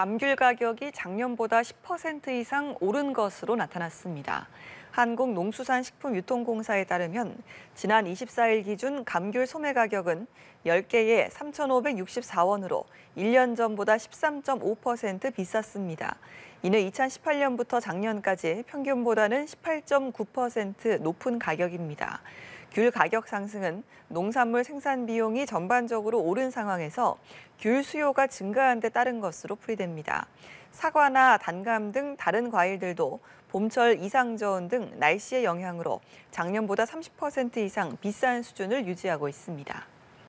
감귤 가격이 작년보다 10% 이상 오른 것으로 나타났습니다. 한국농수산식품유통공사에 따르면 지난 24일 기준 감귤 소매 가격은 10개에 3,564원으로 1년 전보다 13.5% 비쌌습니다. 이는 2018년부터 작년까지 평균보다는 18.9% 높은 가격입니다. 귤 가격 상승은 농산물 생산 비용이 전반적으로 오른 상황에서 귤 수요가 증가한 데 따른 것으로 풀이됩니다. 됩니다. 사과나 단감 등 다른 과일들도 봄철 이상저온 등 날씨의 영향으로 작년보다 30% 이상 비싼 수준을 유지하고 있습니다.